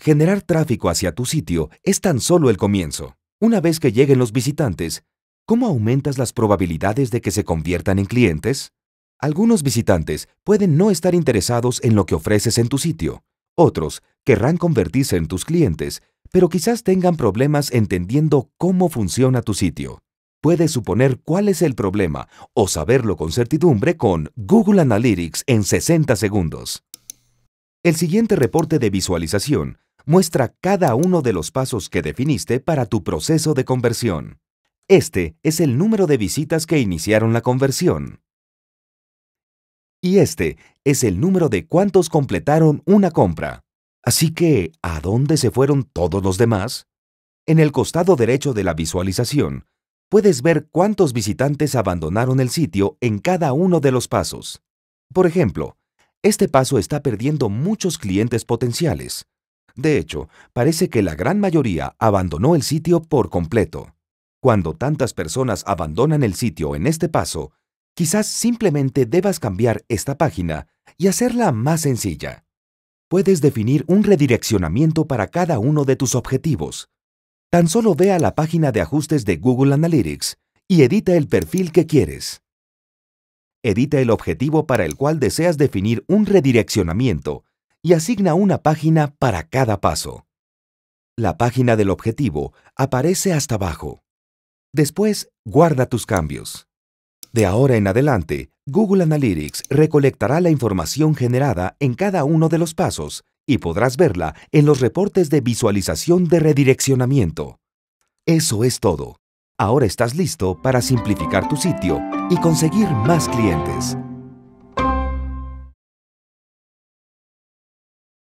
Generar tráfico hacia tu sitio es tan solo el comienzo. Una vez que lleguen los visitantes, ¿cómo aumentas las probabilidades de que se conviertan en clientes? Algunos visitantes pueden no estar interesados en lo que ofreces en tu sitio. Otros querrán convertirse en tus clientes, pero quizás tengan problemas entendiendo cómo funciona tu sitio. Puedes suponer cuál es el problema o saberlo con certidumbre con Google Analytics en 60 segundos. El siguiente reporte de visualización muestra cada uno de los pasos que definiste para tu proceso de conversión. Este es el número de visitas que iniciaron la conversión. Y este es el número de cuántos completaron una compra. Así que, ¿a dónde se fueron todos los demás? En el costado derecho de la visualización, puedes ver cuántos visitantes abandonaron el sitio en cada uno de los pasos. Por ejemplo, este paso está perdiendo muchos clientes potenciales, de hecho, parece que la gran mayoría abandonó el sitio por completo. Cuando tantas personas abandonan el sitio en este paso, quizás simplemente debas cambiar esta página y hacerla más sencilla. Puedes definir un redireccionamiento para cada uno de tus objetivos. Tan solo ve a la página de ajustes de Google Analytics y edita el perfil que quieres. Edita el objetivo para el cual deseas definir un redireccionamiento y asigna una página para cada paso. La página del objetivo aparece hasta abajo. Después, guarda tus cambios. De ahora en adelante, Google Analytics recolectará la información generada en cada uno de los pasos y podrás verla en los reportes de visualización de redireccionamiento. Eso es todo. Ahora estás listo para simplificar tu sitio y conseguir más clientes.